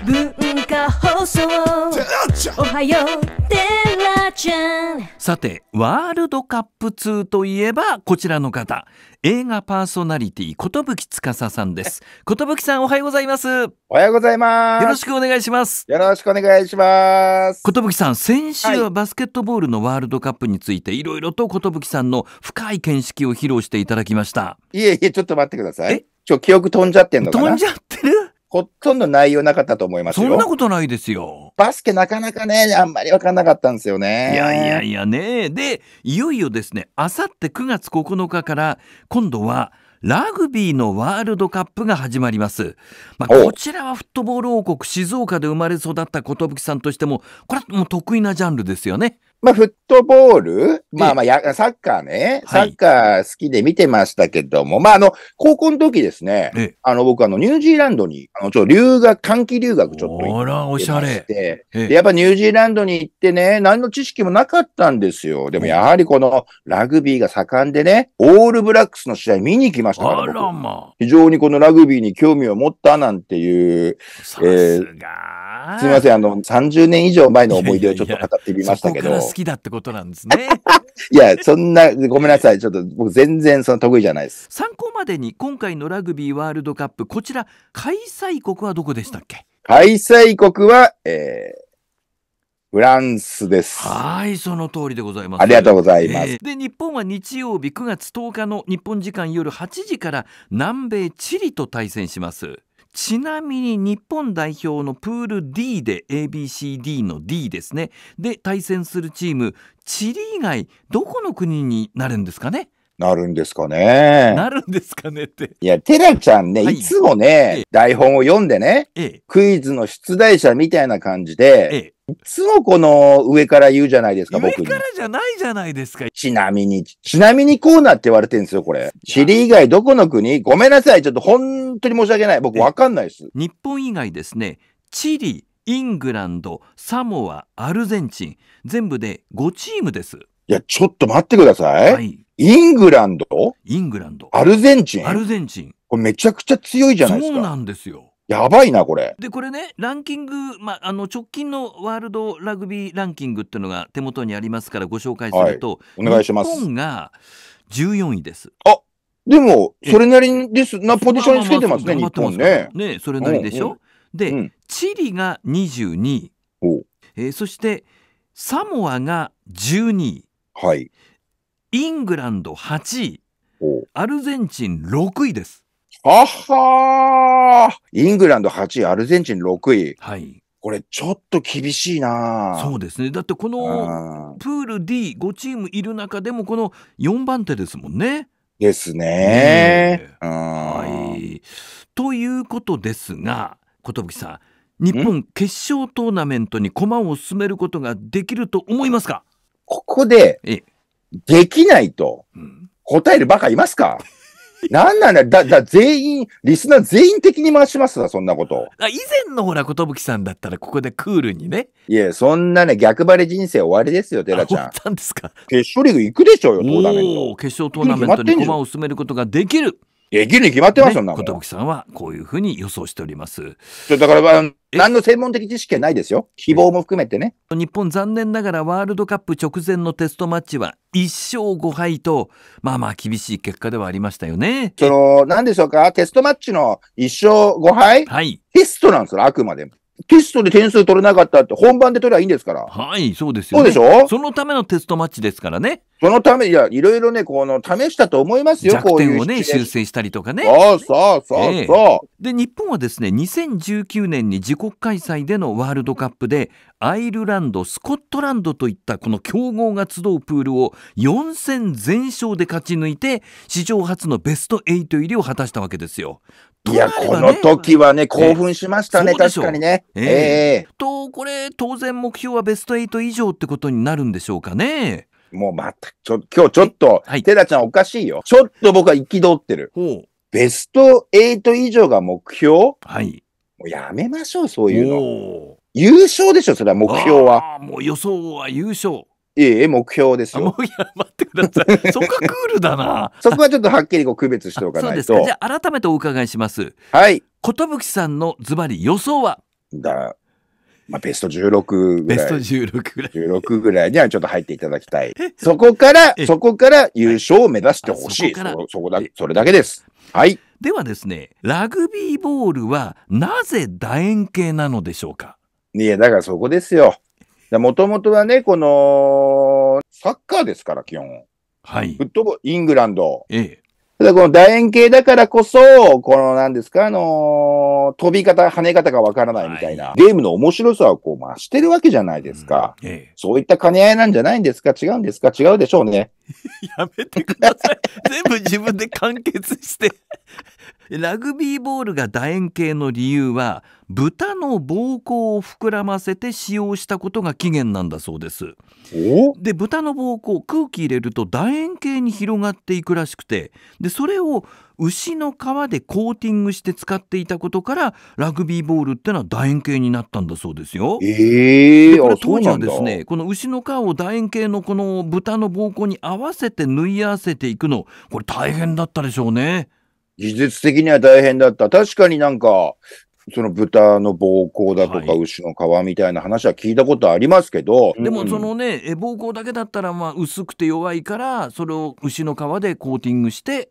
文化放送おはようテラちゃんさてワールドカップ2といえばこちらの方映画パーソナリティ寿司さんです寿さんおはようございますおはようございますよろしくお願いしますよろしくお願いします寿さん先週はバスケットボールのワールドカップについて、はい、ろいろと寿さんの深い見識を披露していただきましたいえいえちょっと待ってくださいえ今日記憶飛んじゃってんの飛んじゃってるほとんど内容なかったと思いますそんなことないですよ。バスケなかなかね、あんまり分かんなかったんですよね。いやいやいやね。で、いよいよですね、あさって9月9日から、今度は、ラグビーのワールドカップが始まります。まあ、こちらはフットボール王国静岡で生まれ育った寿さんとしても、これはもう得意なジャンルですよね。まあ、フットボール、まあまあや、サッカーね、サッカー好きで見てましたけども、はい、まあ、あの、高校の時ですね、あの、僕、あの、ニュージーランドに、あの、ちょ、留学、短期留学ちょっと行って。あら、おしゃれ。で、やっぱニュージーランドに行ってね、何の知識もなかったんですよ。でも、やはりこのラグビーが盛んでね、オールブラックスの試合見に来ましたから。あらまあ。非常にこのラグビーに興味を持ったなんていう、えー、すみません、あの、30年以上前の思い出をちょっと語ってみましたけど。いやいやいや好きだってことなんですね。いや、そんな、ごめんなさい。ちょっと僕全然その得意じゃないです。参考までに今回のラグビーワールドカップ、こちら、開催国はどこでしたっけ開催国は、えー、フランスです。はい、その通りでございます。ありがとうございます。えー、で、日本は日曜日9月10日の日本時間夜8時から南米チリと対戦します。ちなみに日本代表のプール D で ABCD の D ですねで対戦するチームチリ以外どこの国になるんですかねなるんですかね。なるんですかねって。いや、テラちゃんね、い、つもね、台本を読んでね、え、クイズの出題者みたいな感じで、いつもこの上から言うじゃないですか、僕上からじゃないじゃないですか。ちなみに、ちなみにコーナーって言われてるんですよ、これ。チリ以外どこの国ごめんなさい。ちょっと本当に申し訳ない。僕わかんないです。日本以外ですね、チリ、イングランド、サモア、アルゼンチン、全部で5チームです。いや、ちょっと待ってください。はいイングランドイングランド。アルゼンチンアルゼンチン。これめちゃくちゃ強いじゃないですそうなんですよ。やばいな、これ。で、これね、ランキング、まあ、あの、直近のワールドラグビーランキングっていうのが手元にありますからご紹介すると、お願いします日。本が14位です。あ、でも、それなりですなポジションにつけてますね、日本ね。。ね、それなりでしょ。で、うんチリが22位お、えーそしてサモアが12位、はい。イングランド8位、アルゼンチン6位です。あはイングランド8位、アルゼンチン6位。はい。これちょっと厳しいなそうですね。だってこのプール D5 チームいる中でもこの4番手ですもんね。ですね。ねはい。ということですが、寿さん、日本決勝トーナメントに駒を進めることができると思いますかここで、ええできないと、答えるバカいますか、なんなんだ、だ、だ、全員、リスナー全員的に回しますわ、そんなこと。以前のほら、寿さんだったら、ここでクールにね。いや、そんなね、逆張り人生終わりですよ、寺ちゃん。なんですか決勝リーグ行くでしょうよ、トーナメント。決勝トーナメントに駒を進めることができる。えき議に決まってますよ、ね、寿さんはこういうふうに予想しております。だから、何の専門的知識はないですよ。希望も含めてね。日本残念ながらワールドカップ直前のテストマッチは1勝5敗と、まあまあ厳しい結果ではありましたよね。その、何でしょうかテストマッチの1勝5敗はい。テストなんですよ、あくまでも。テストで点数取れなかったって本番で取ればいいんですから。はい、そうですよ、ね、そうでしょそのためのテストマッチですからね。そのため、いや、いろいろね、この、試したと思いますよ、弱点をね、う修正したりとかね。そうそうそうそう、えー、で、日本はですね、2019年に自国開催でのワールドカップで、アイルランド、スコットランドといったこの強豪が集うプールを4戦全勝で勝ち抜いて、史上初のベスト8入りを果たしたわけですよ。いや、この時はね、興奮しましたね、確かにね。ええと、これ、当然目標はベスト8以上ってことになるんでしょうかね。もうまた、ちょ、今日ちょっと、はい、テラちゃんおかしいよ。ちょっと僕は憤ってる。ベスト8以上が目標はい。もうやめましょう、そういうの。優勝でしょ、それは目標は。もう予想は優勝。ええ、目標ですよ。いや、待ってください。そこはクールだな。そこはちょっとはっきりこう区別しておかないと。そうですか。じゃあ改めてお伺いします。はい。寿さんのズバリ予想はだ、まあ、ベスト16ぐらい。ベスト16ぐらい。16ぐらいにはちょっと入っていただきたい。そこから、そこから優勝を目指してほしい。そこそこだ、それだけです。はい。ではですね、ラグビーボールはなぜ楕円形なのでしょうかいや、だからそこですよ。で元々はね、この、サッカーですから、基本。はい。フットボール、イングランド。ええ。ただこの楕円形だからこそ、この何ですか、あのー、飛び方、跳ね方がわからないみたいな、はい、ゲームの面白さをこう増してるわけじゃないですか、うんええ。そういった兼ね合いなんじゃないんですか違うんですか違うでしょうね。やめてください。全部自分で完結してラグビーボールが楕円形の理由は、豚の膀胱を膨らませて使用したことが起源なんだそうです。で、豚の膀胱、空気入れると楕円形に広がっていくらしくて、で、それを牛の皮でコーティングして使っていたことから、ラグビーボールってのは楕円形になったんだそうですよ。えー、これ当時はですね、この牛の皮を楕円形のこの豚の膀胱に合合わせて縫い合わせていくの、これ大変だったでしょうね。技術的には大変だった。確かになんか、その豚の膀胱だとか牛の皮みたいな話は聞いたことありますけど、はい、でもそのね、え膀胱だけだったらまあ薄くて弱いからそれを牛の皮でコーティングして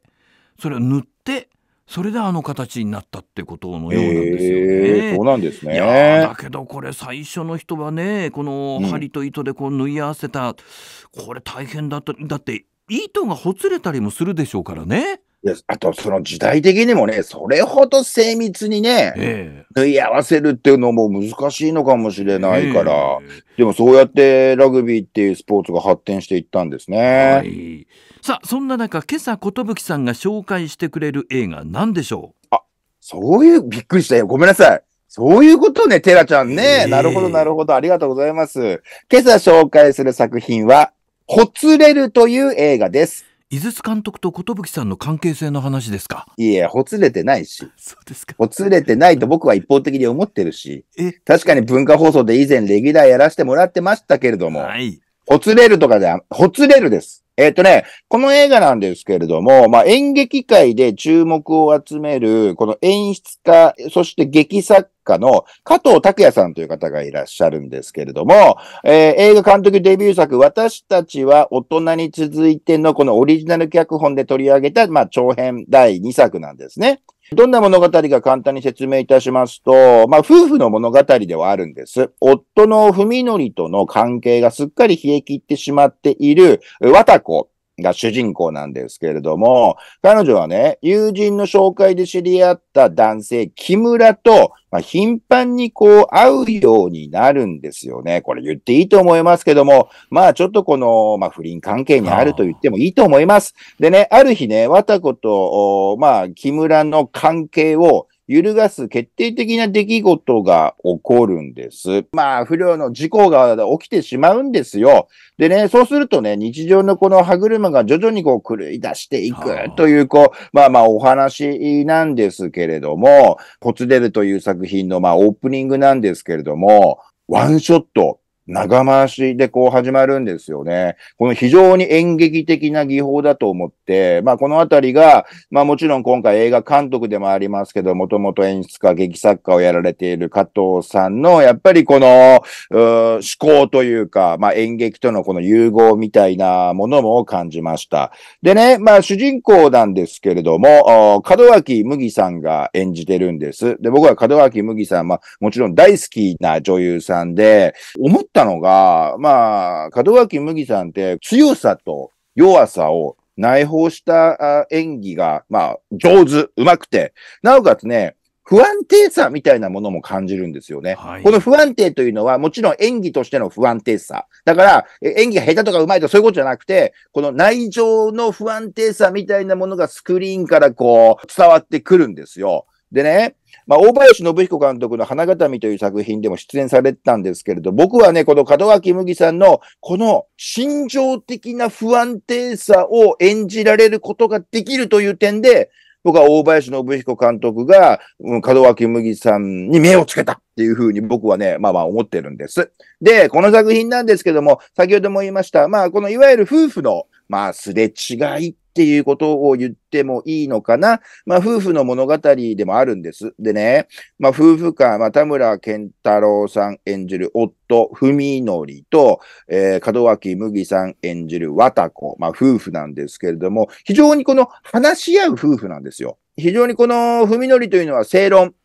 それを塗ってそれであの形になったってことのようなんですよね。えー、そうなんですねいやだけどこれ最初の人はねこの針と糸でこう縫い合わせた、うん、これ大変だっただって糸がほつれたりもするでしょうからね。いや、あとその時代的にもね、それほど精密にね、え縫い合わせるっていうのも難しいのかもしれないから、え、でもそうやってラグビーっていうスポーツが発展していったんですね。はい、さあ、そんな中、今朝、ことぶきさんが紹介してくれる映画、何でしょうあ、そういう、びっくりしたよ。ごめんなさい。そういうことね、テラちゃんね。なるほど、なるほど。ありがとうございます。今朝紹介する作品は、ほつれるという映画です。井筒監督と寿さんの関係性の話ですかいや、ほつれてないし。そうですか。ほつれてないと僕は一方的に思ってるし。え確かに文化放送で以前レギュラーやらせてもらってましたけれども。はい。ほつれるとかで、ほつれるです。えっ、ー、とね、この映画なんですけれども、まあ、演劇界で注目を集める、この演出家、そして劇作家の加藤拓也さんという方がいらっしゃるんですけれども、えー、映画監督デビュー作、私たちは大人に続いてのこのオリジナル脚本で取り上げた、まあ、長編第2作なんですね。どんな物語か簡単に説明いたしますと、まあ、夫婦の物語ではあるんです。夫の文則との関係がすっかり冷え切ってしまっている、和田子。が主人公なんですけれども、彼女はね、友人の紹介で知り合った男性、木村と、まあ、頻繁にこう会うようになるんですよね。これ言っていいと思いますけども、まあちょっとこの、まあ不倫関係にあると言ってもいいと思います。でね、ある日ね、わたこと、まあ木村の関係を揺るがす決定的な出来事が起こるんです。まあ、不良の事故が起きてしまうんですよ。でね、そうするとね、日常のこの歯車が徐々にこう狂い出していくという、こう、まあまあお話なんですけれども、ポツデルという作品のまあオープニングなんですけれども、ワンショット、長回しでこう始まるんですよね。この非常に演劇的な技法だと思って、まあこのあたりが、まあもちろん今回映画監督でもありますけど、もともと演出家、劇作家をやられている加藤さんの、やっぱりこの、思考というか、まあ演劇とのこの融合みたいなものも感じました。でね、まあ主人公なんですけれども、門脇麦さんが演じてるんです。で、僕は門脇麦さん、まあもちろん大好きな女優さんで、思っったのが、まあ、門脇麦さんって強さと弱さを内包した演技が、まあ、上手、うまくて、なおかつね、不安定さみたいなものも感じるんですよね。はい、この不安定というのは、もちろん演技としての不安定さ。だから、演技が下手とか上手いとかそういうことじゃなくて、この内情の不安定さみたいなものがスクリーンからこう、伝わってくるんですよ。でね、まあ、大林信彦監督の花形見という作品でも出演されてたんですけれど、僕はね、この門脇麦さんのこの心情的な不安定さを演じられることができるという点で、僕は大林信彦監督が、うん、門脇麦さんに目をつけたっていうふうに僕はね、まあまあ思ってるんです。で、この作品なんですけども、先ほども言いました、まあこのいわゆる夫婦の、まあすれ違いっっていうことを言ってもいいのかな。まあ、夫婦の物語でもあるんです。でね、まあ、夫婦間、まあ、田村健太郎さん演じる夫、文則と、えー、門脇麦さん演じる和田子、まあ、夫婦なんですけれども、非常にこの話し合う夫婦なんですよ。非常にこの文則というのは正論。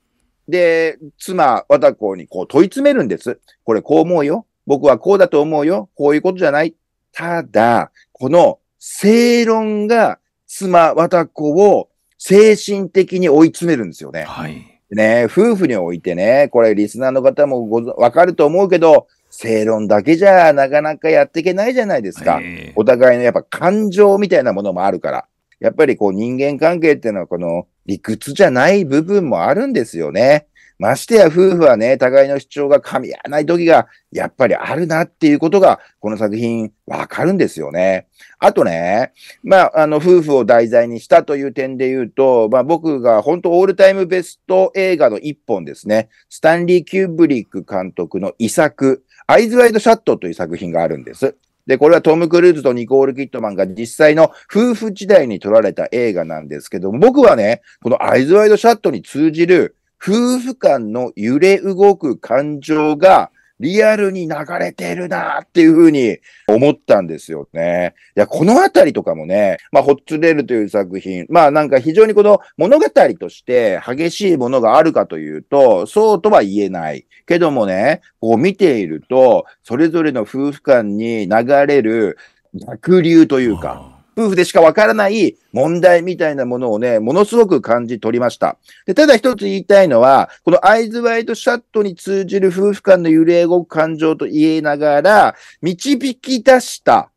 で、妻、和田子にこう問い詰めるんです。これこう思うよ。僕はこうだと思うよ。こういうことじゃない。ただ、この正論が妻、わ子を精神的に追い詰めるんですよね。はい。ね、夫婦においてね、これリスナーの方もごわかると思うけど、正論だけじゃなかなかやっていけないじゃないですか。えー、お互いのやっぱ感情みたいなものもあるから。やっぱりこう人間関係っていうのはこの理屈じゃない部分もあるんですよね。ましてや夫婦はね、互いの主張が噛み合わない時がやっぱりあるなっていうことが、この作品わかるんですよね。あとね、まあ、あの、夫婦を題材にしたという点で言うと、まあ僕が本当オールタイムベスト映画の一本ですね、スタンリー・キューブリック監督の遺作、アイズ・ワイド・シャットという作品があるんです。で、これはトム・クルーズとニコール・キットマンが実際の夫婦時代に撮られた映画なんですけども、僕はね、このアイズ・ワイド・シャットに通じる夫婦間の揺れ動く感情がリアルに流れてるなっていうふうに思ったんですよね。いや、このあたりとかもね、まあ、ホッツレールという作品、まあなんか非常にこの物語として激しいものがあるかというと、そうとは言えない。けどもね、こう見ていると、それぞれの夫婦間に流れる濁流というか、夫婦でしかわからない問題みたいなものをね、ものすごく感じ取りました。でただ一つ言いたいのは、このアイズワイドシャットに通じる夫婦間の揺れ動く感情と言えながら、導き出した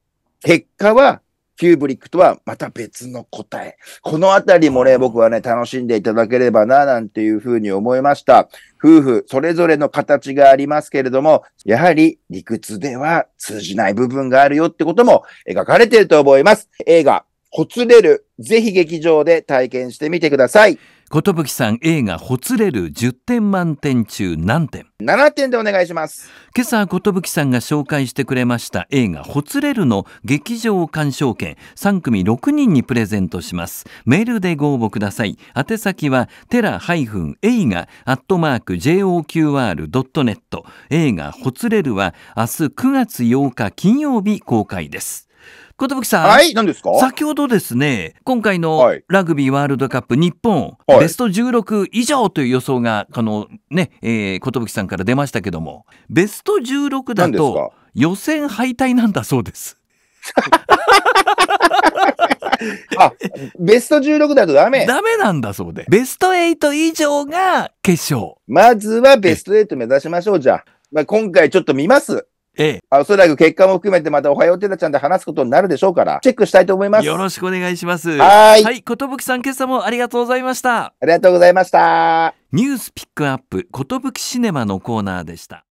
結果はキューブリックとはまた別の答え。このあたりもね、僕はね、楽しんでいただければな、なんていうふうに思いました。夫婦、それぞれの形がありますけれども、やはり理屈では通じない部分があるよってことも描かれていると思います。映画、ほつれる、ぜひ劇場で体験してみてください。きさん映画ほつれる10点満点中何点7点でお願いします今朝きさんが紹介してくれました映画ほつれるの劇場鑑賞券3組6人にプレゼントしますメールでご応募ください宛先はテラ映画アットマーク JOQR.net 映画ほつれるは明日9月8日金曜日公開です寿さん。はい、何ですか先ほどですね、今回のラグビーワールドカップ日本、はい、ベスト16以上という予想が、このね、えー、寿さんから出ましたけども、ベスト16だと予選敗退なんだそうです。あ、ベスト16だとダメダメなんだそうで。ベスト8以上が決勝。まずはベスト8目指しましょう、じゃあ。まあ、今回ちょっと見ます。ええ。おそらく結果も含めてまたおはようてなちゃんで話すことになるでしょうから、チェックしたいと思います。よろしくお願いします。はい。はい、ことぶきさん今朝もありがとうございました。ありがとうございました。ニュースピックアップ、ことぶきシネマのコーナーでした。